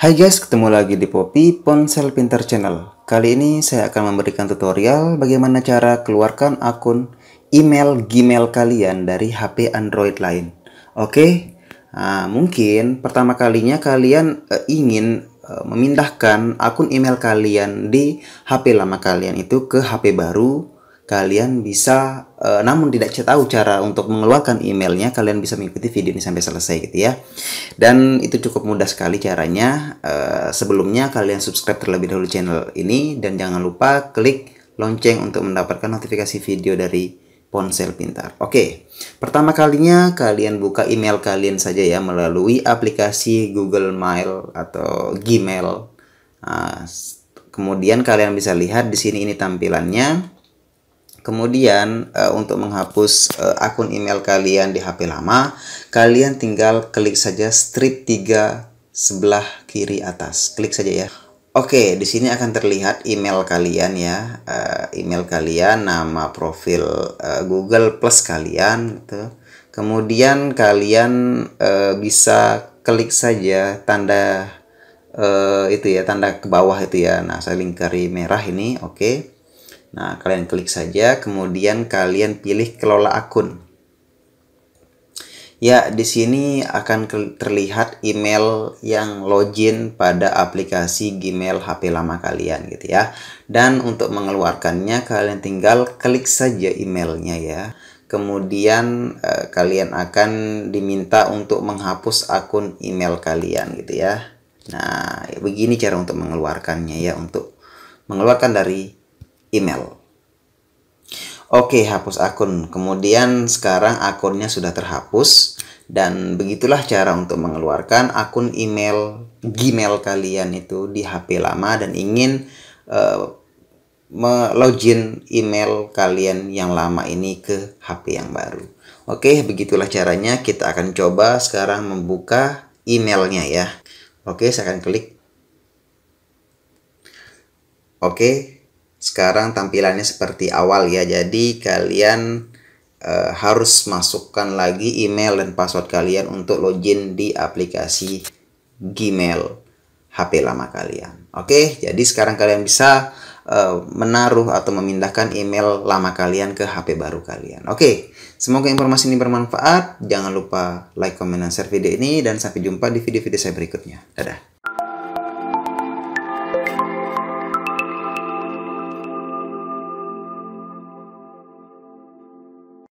Hai guys, ketemu lagi di Poppy Ponsel Pinter Channel. Kali ini saya akan memberikan tutorial bagaimana cara keluarkan akun email Gmail kalian dari HP Android lain. Oke, nah, mungkin pertama kalinya kalian uh, ingin uh, memindahkan akun email kalian di HP lama kalian itu ke HP baru. Kalian bisa e, namun tidak tahu cara untuk mengeluarkan emailnya, kalian bisa mengikuti video ini sampai selesai gitu ya. Dan itu cukup mudah sekali caranya. E, sebelumnya kalian subscribe terlebih dahulu channel ini dan jangan lupa klik lonceng untuk mendapatkan notifikasi video dari ponsel pintar. Oke, pertama kalinya kalian buka email kalian saja ya melalui aplikasi Google Mail atau Gmail. Nah, kemudian kalian bisa lihat di sini ini tampilannya. Kemudian uh, untuk menghapus uh, akun email kalian di HP lama, kalian tinggal klik saja strip 3 sebelah kiri atas. Klik saja ya. Oke, di sini akan terlihat email kalian ya. Uh, email kalian, nama profil uh, Google Plus kalian gitu. Kemudian kalian uh, bisa klik saja tanda uh, itu ya, tanda ke bawah itu ya. Nah, saya lingkari merah ini, oke. Okay Nah, kalian klik saja, kemudian kalian pilih kelola akun. Ya, di sini akan terlihat email yang login pada aplikasi Gmail HP lama kalian gitu ya. Dan untuk mengeluarkannya kalian tinggal klik saja emailnya ya. Kemudian eh, kalian akan diminta untuk menghapus akun email kalian gitu ya. Nah, begini cara untuk mengeluarkannya ya untuk mengeluarkan dari email. Oke, hapus akun. Kemudian sekarang akunnya sudah terhapus dan begitulah cara untuk mengeluarkan akun email Gmail kalian itu di HP lama dan ingin uh, login email kalian yang lama ini ke HP yang baru. Oke, begitulah caranya. Kita akan coba sekarang membuka emailnya ya. Oke, saya akan klik. Oke, sekarang tampilannya seperti awal ya jadi kalian e, harus masukkan lagi email dan password kalian untuk login di aplikasi Gmail HP lama kalian oke jadi sekarang kalian bisa e, menaruh atau memindahkan email lama kalian ke HP baru kalian oke semoga informasi ini bermanfaat jangan lupa like comment dan share video ini dan sampai jumpa di video-video saya berikutnya dadah